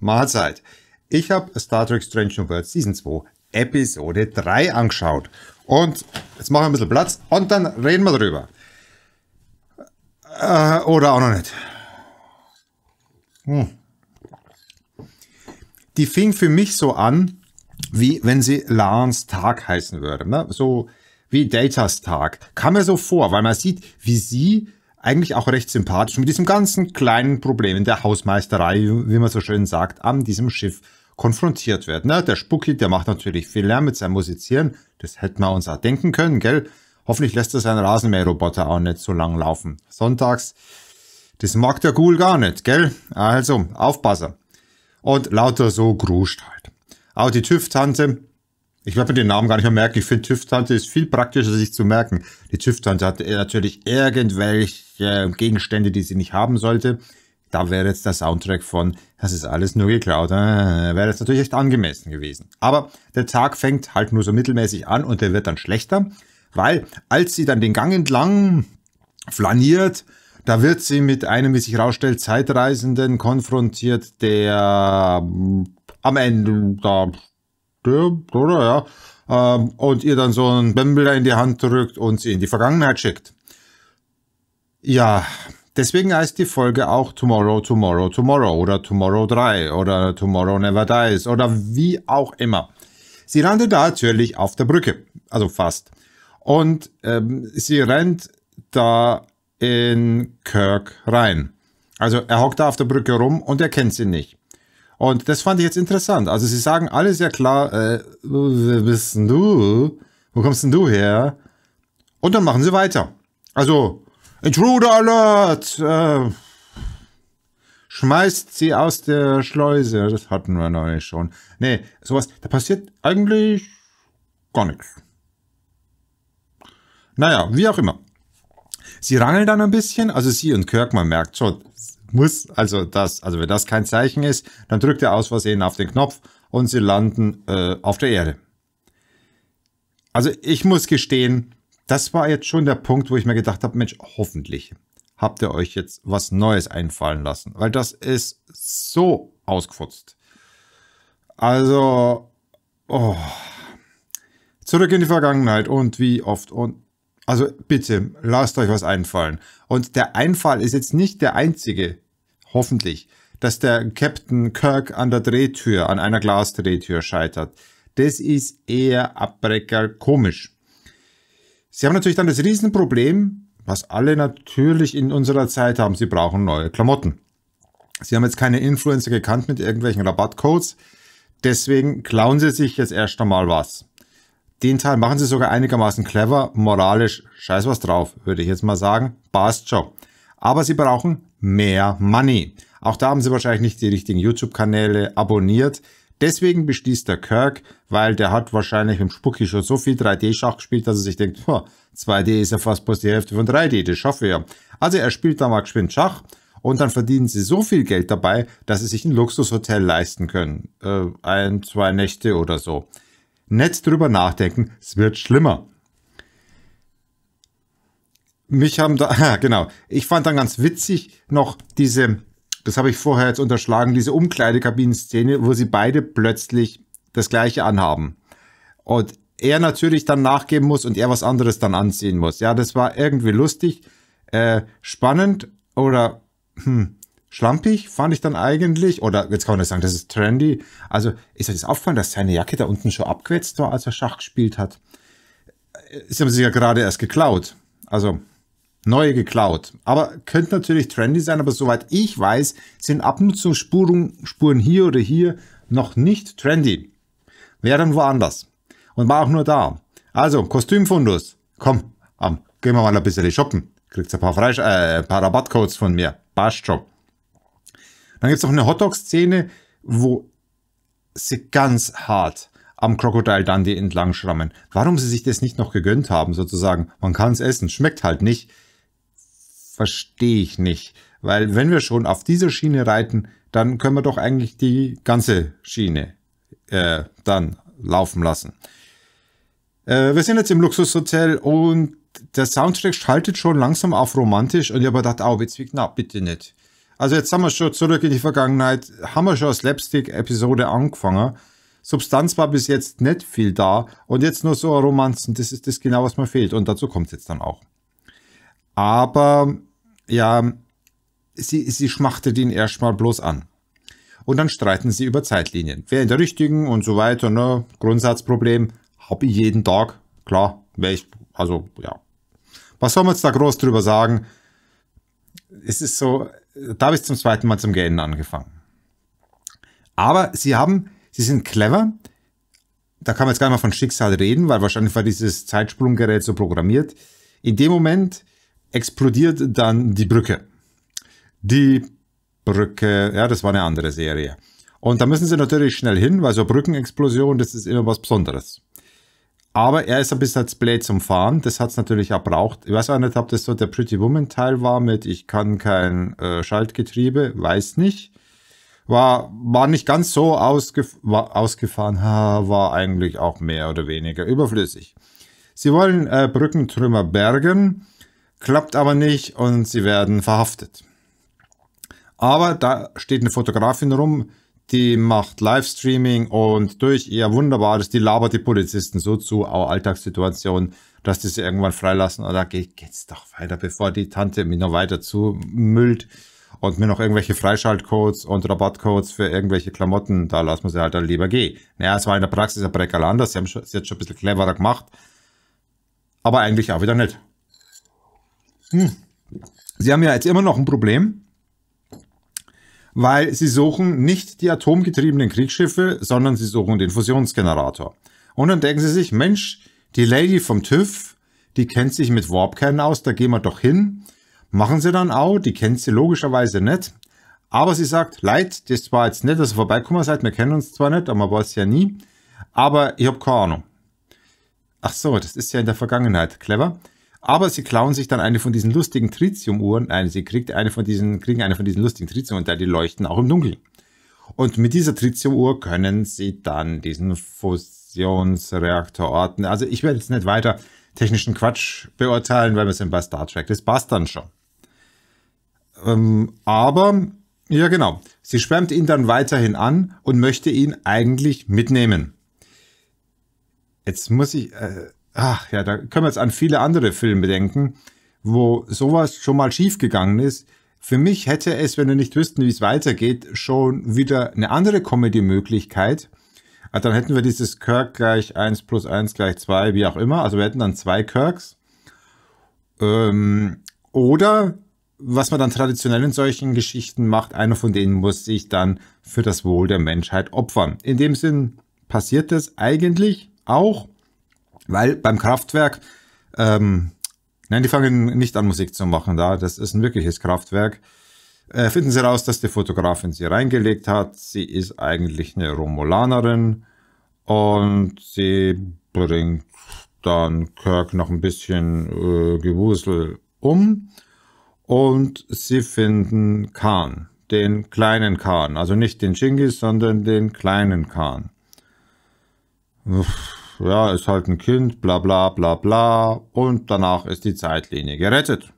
Mahlzeit. Ich habe Star Trek Strange New World Season 2 Episode 3 angeschaut. Und jetzt machen wir ein bisschen Platz und dann reden wir drüber. Äh, oder auch noch nicht. Hm. Die fing für mich so an, wie wenn sie Lans Tag heißen würde. Ne? So wie Datas Tag. Kam mir so vor, weil man sieht, wie sie eigentlich auch recht sympathisch mit diesem ganzen kleinen Problem in der Hausmeisterei, wie man so schön sagt, an diesem Schiff konfrontiert wird. Ne? Der Spucki, der macht natürlich viel Lärm mit seinem Musizieren. Das hätten wir uns auch denken können, gell? Hoffentlich lässt er seinen Rasenmäherroboter auch nicht so lang laufen. Sonntags, das mag der Ghoul gar nicht, gell? Also, aufpassen. Und lauter so gruscht halt. Auch die TÜV-Tante, ich werde mir den Namen gar nicht mehr merken. Ich finde, TÜV-Tante ist viel praktischer, sich zu merken. Die TÜV-Tante hat äh, natürlich irgendwelche Gegenstände, die sie nicht haben sollte. Da wäre jetzt der Soundtrack von Das ist alles nur geklaut. Äh, wäre jetzt natürlich echt angemessen gewesen. Aber der Tag fängt halt nur so mittelmäßig an und der wird dann schlechter, weil als sie dann den Gang entlang flaniert, da wird sie mit einem, wie sich rausstellt, Zeitreisenden konfrontiert, der mm, am Ende da Bruder, ja, ähm, und ihr dann so einen Bämbel in die Hand drückt und sie in die Vergangenheit schickt. Ja, deswegen heißt die Folge auch Tomorrow, Tomorrow, Tomorrow oder Tomorrow 3 oder Tomorrow Never Dies oder wie auch immer. Sie landet natürlich auf der Brücke, also fast. Und ähm, sie rennt da in Kirk rein. Also er hockt da auf der Brücke rum und er kennt sie nicht. Und das fand ich jetzt interessant. Also sie sagen alle sehr klar, äh, wer bist denn du? Wo kommst denn du her? Und dann machen sie weiter. Also, Intruder Alert! Äh, schmeißt sie aus der Schleuse. Das hatten wir noch nicht schon. Nee, sowas, da passiert eigentlich gar nichts. Naja, wie auch immer. Sie rangeln dann ein bisschen, also sie und Kirk, man merkt schon, muss, also das, also wenn das kein Zeichen ist, dann drückt er aus Versehen auf den Knopf und sie landen äh, auf der Erde. Also ich muss gestehen, das war jetzt schon der Punkt, wo ich mir gedacht habe, Mensch, hoffentlich habt ihr euch jetzt was Neues einfallen lassen, weil das ist so ausgefutzt. Also, oh. zurück in die Vergangenheit und wie oft und also bitte, lasst euch was einfallen. Und der Einfall ist jetzt nicht der einzige, hoffentlich, dass der Captain Kirk an der Drehtür, an einer Glasdrehtür scheitert. Das ist eher abbrecker komisch. Sie haben natürlich dann das Riesenproblem, was alle natürlich in unserer Zeit haben, sie brauchen neue Klamotten. Sie haben jetzt keine Influencer gekannt mit irgendwelchen Rabattcodes, deswegen klauen sie sich jetzt erst einmal was. Den Teil machen sie sogar einigermaßen clever, moralisch, scheiß was drauf, würde ich jetzt mal sagen. Passt schon. Aber sie brauchen mehr Money. Auch da haben sie wahrscheinlich nicht die richtigen YouTube-Kanäle abonniert. Deswegen beschließt der Kirk, weil der hat wahrscheinlich mit Spooky schon so viel 3D-Schach gespielt, dass er sich denkt, 2D ist ja fast bloß die Hälfte von 3D, das schaffe ich ja. Also er spielt da mal geschwind Schach und dann verdienen sie so viel Geld dabei, dass sie sich ein Luxushotel leisten können. Äh, ein, zwei Nächte oder so. Nicht drüber nachdenken, es wird schlimmer. Mich haben da, genau, ich fand dann ganz witzig noch diese, das habe ich vorher jetzt unterschlagen, diese Umkleidekabinenszene, wo sie beide plötzlich das gleiche anhaben. Und er natürlich dann nachgeben muss und er was anderes dann anziehen muss. Ja, das war irgendwie lustig, äh, spannend oder hm, schlampig fand ich dann eigentlich, oder jetzt kann man das sagen, das ist trendy. Also ist euch das aufgefallen, dass seine Jacke da unten schon abgewetzt war, als er Schach gespielt hat? Äh, sie haben sie ja gerade erst geklaut. Also neue geklaut. Aber könnte natürlich trendy sein, aber soweit ich weiß, sind Abnutzungsspuren hier oder hier noch nicht trendy. Wäre dann woanders. Und war auch nur da. Also, Kostümfundus. Komm, um, gehen wir mal ein bisschen shoppen. Kriegst ein paar, Freisch äh, paar Rabattcodes von mir. Passt schon. Dann gibt es noch eine Hotdog-Szene, wo sie ganz hart am Krokodil Dundee entlang schrammen. Warum sie sich das nicht noch gegönnt haben, sozusagen. Man kann es essen, schmeckt halt nicht. Verstehe ich nicht. Weil wenn wir schon auf dieser Schiene reiten, dann können wir doch eigentlich die ganze Schiene äh, dann laufen lassen. Äh, wir sind jetzt im Luxushotel und der Soundtrack schaltet schon langsam auf romantisch und ich habe gedacht, oh, jetzt na, bitte nicht. Also jetzt haben wir schon zurück in die Vergangenheit, haben wir schon eine Slapstick-Episode angefangen. Substanz war bis jetzt nicht viel da und jetzt nur so Romanzen, das ist das genau, was mir fehlt und dazu kommt es jetzt dann auch. Aber ja, sie, sie schmachtet ihn erstmal bloß an. Und dann streiten sie über Zeitlinien. Wer in der richtigen und so weiter, ne? Grundsatzproblem, hab ich jeden Tag, klar, ich, also ja. Was soll man jetzt da groß drüber sagen? es ist so, da habe ich zum zweiten Mal zum Gähnen angefangen. Aber sie haben, sie sind clever. Da kann man jetzt gar nicht mal von Schicksal reden, weil wahrscheinlich war dieses Zeitsprunggerät so programmiert. In dem Moment explodiert dann die Brücke. Die Brücke, ja, das war eine andere Serie. Und da müssen sie natürlich schnell hin, weil so Brückenexplosion, das ist immer was Besonderes. Aber er ist ein bisschen als Blade zum Fahren. Das hat es natürlich erbraucht. Ich weiß auch nicht, ob das so der Pretty Woman Teil war mit ich kann kein äh, Schaltgetriebe, weiß nicht. War, war nicht ganz so ausgef war ausgefahren, ha, war eigentlich auch mehr oder weniger überflüssig. Sie wollen äh, Brückentrümmer bergen, klappt aber nicht und sie werden verhaftet. Aber da steht eine Fotografin rum, die macht Livestreaming und durch ihr wunderbares, die labert die Polizisten so zu, auch Alltagssituationen, dass die sie irgendwann freilassen oder geht, geht's doch weiter, bevor die Tante mich noch weiter zumüllt und mir noch irgendwelche Freischaltcodes und Rabattcodes für irgendwelche Klamotten, da lassen wir sie halt dann lieber gehen. Naja, es war in der Praxis ein Breckerl anders, sie haben es jetzt schon ein bisschen cleverer gemacht, aber eigentlich auch wieder nicht. Hm. Sie haben ja jetzt immer noch ein Problem, weil sie suchen nicht die atomgetriebenen Kriegsschiffe, sondern sie suchen den Fusionsgenerator. Und dann denken sie sich, Mensch, die Lady vom TÜV, die kennt sich mit Warpkernen aus, da gehen wir doch hin. Machen sie dann auch, die kennt sie logischerweise nicht. Aber sie sagt, Leid, das war jetzt nicht, dass ihr vorbeikommen seid, wir kennen uns zwar nicht, aber man weiß ja nie. Aber ich habe keine Ahnung. Ach so, das ist ja in der Vergangenheit. Clever. Aber sie klauen sich dann eine von diesen lustigen Tritiumuhren. Nein, sie kriegt eine von diesen, kriegen eine von diesen lustigen da die leuchten auch im Dunkeln. Und mit dieser Tritiumuhr können sie dann diesen Fusionsreaktor orten. Also ich werde jetzt nicht weiter technischen Quatsch beurteilen, weil wir sind bei Star Trek. Das passt dann schon. Ähm, aber, ja genau, sie schwärmt ihn dann weiterhin an und möchte ihn eigentlich mitnehmen. Jetzt muss ich... Äh, ach ja, da können wir jetzt an viele andere Filme denken, wo sowas schon mal schiefgegangen ist. Für mich hätte es, wenn wir nicht wüssten, wie es weitergeht, schon wieder eine andere Comedy-Möglichkeit. Ah, dann hätten wir dieses Kirk gleich 1 plus 1 gleich 2, wie auch immer. Also wir hätten dann zwei Kirks. Ähm, oder was man dann traditionell in solchen Geschichten macht, einer von denen muss sich dann für das Wohl der Menschheit opfern. In dem Sinn passiert das eigentlich auch. Weil beim Kraftwerk, ähm, nein, die fangen nicht an, Musik zu machen da. Das ist ein wirkliches Kraftwerk. Äh, finden sie raus, dass die Fotografin sie reingelegt hat. Sie ist eigentlich eine Romulanerin und sie bringt dann Kirk noch ein bisschen äh, Gewusel um und sie finden Khan, den kleinen Khan, also nicht den Chingis, sondern den kleinen Khan. Uff ja, ist halt ein Kind, bla bla bla bla und danach ist die Zeitlinie gerettet.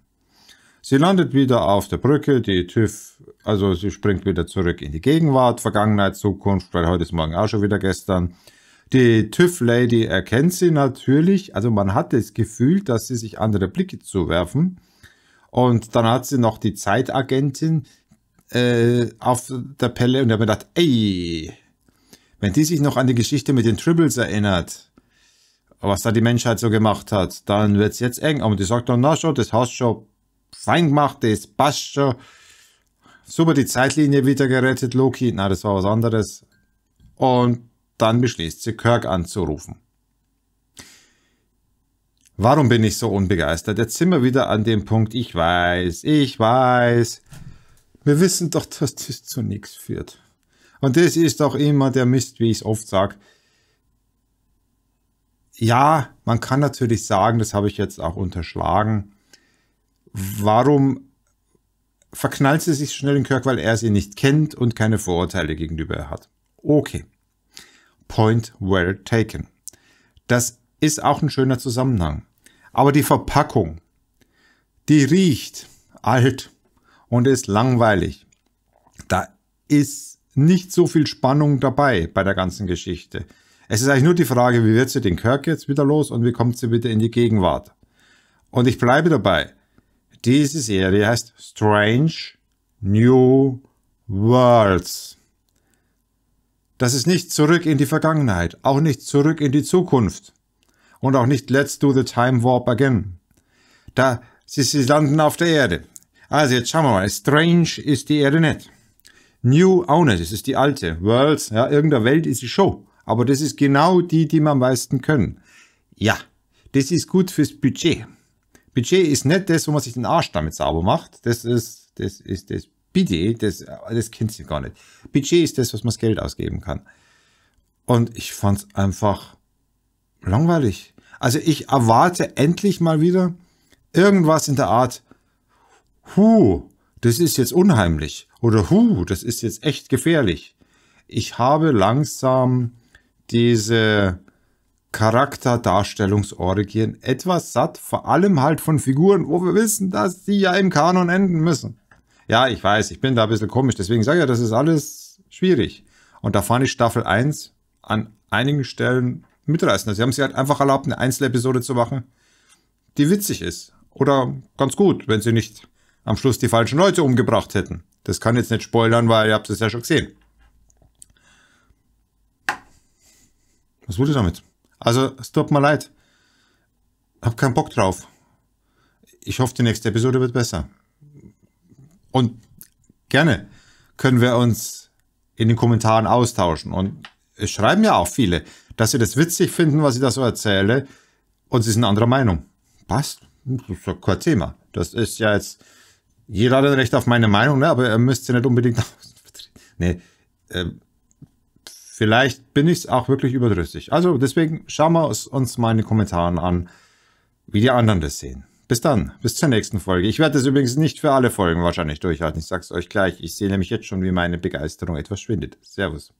Sie landet wieder auf der Brücke, die TÜV, also sie springt wieder zurück in die Gegenwart, Vergangenheit, Zukunft, weil heute ist morgen auch schon wieder gestern. Die TÜV-Lady erkennt sie natürlich, also man hat das Gefühl, dass sie sich andere Blicke zuwerfen. Und dann hat sie noch die Zeitagentin äh, auf der Pelle und hat mir gedacht, ey, wenn die sich noch an die Geschichte mit den Tribbles erinnert, was da die Menschheit so gemacht hat, dann wird es jetzt eng. Aber die sagt dann, na schon, das hast du schon fein gemacht, das passt schon. Super, die Zeitlinie wieder gerettet, Loki. Na, das war was anderes. Und dann beschließt sie, Kirk anzurufen. Warum bin ich so unbegeistert? Jetzt sind wir wieder an dem Punkt, ich weiß, ich weiß. Wir wissen doch, dass das zu nichts führt. Und das ist doch immer der Mist, wie ich es oft sage ja, man kann natürlich sagen, das habe ich jetzt auch unterschlagen, warum verknallt sie sich schnell in Kirk, weil er sie nicht kennt und keine Vorurteile gegenüber hat. Okay. Point well taken. Das ist auch ein schöner Zusammenhang. Aber die Verpackung, die riecht alt und ist langweilig. Da ist nicht so viel Spannung dabei bei der ganzen Geschichte. Es ist eigentlich nur die Frage, wie wird sie den Kirk jetzt wieder los und wie kommt sie wieder in die Gegenwart? Und ich bleibe dabei. Diese Serie heißt Strange New Worlds. Das ist nicht zurück in die Vergangenheit, auch nicht zurück in die Zukunft und auch nicht Let's do the time warp again. Da, sie, sie landen auf der Erde. Also jetzt schauen wir mal. Strange ist die Erde nicht. New auch nicht. Es ist die alte. Worlds, ja, irgendeiner Welt ist die Show. Aber das ist genau die, die wir am meisten können. Ja, das ist gut fürs Budget. Budget ist nicht das, wo man sich den Arsch damit sauber macht. Das ist das, ist das Budget, das, das kennt ihr gar nicht. Budget ist das, was man das Geld ausgeben kann. Und ich fand es einfach langweilig. Also ich erwarte endlich mal wieder irgendwas in der Art, hu, das ist jetzt unheimlich. Oder hu, das ist jetzt echt gefährlich. Ich habe langsam diese Charakterdarstellungsorgien etwas satt, vor allem halt von Figuren, wo wir wissen, dass die ja im Kanon enden müssen. Ja, ich weiß, ich bin da ein bisschen komisch, deswegen sage ich ja, das ist alles schwierig. Und da fand ich Staffel 1 an einigen Stellen mitreißend. Also sie haben sich halt einfach erlaubt, eine Einzelepisode zu machen, die witzig ist. Oder ganz gut, wenn sie nicht am Schluss die falschen Leute umgebracht hätten. Das kann jetzt nicht spoilern, weil ihr habt es ja schon gesehen. Was wurde damit? Also, es tut mir leid. Hab keinen Bock drauf. Ich hoffe, die nächste Episode wird besser. Und gerne können wir uns in den Kommentaren austauschen. Und es schreiben ja auch viele, dass sie das witzig finden, was ich da so erzähle. Und sie sind anderer Meinung. Passt. Das ist ja kein Thema. Das ist ja jetzt. Jeder hat ein Recht auf meine Meinung, ne? aber er müsste nicht unbedingt. nee. Ähm, Vielleicht bin ich es auch wirklich überdrüssig. Also deswegen schauen wir uns, mal in den Kommentaren an, wie die anderen das sehen. Bis dann, bis zur nächsten Folge. Ich werde das übrigens nicht für alle Folgen wahrscheinlich durchhalten. Ich sage es euch gleich. Ich sehe nämlich jetzt schon, wie meine Begeisterung etwas schwindet. Servus.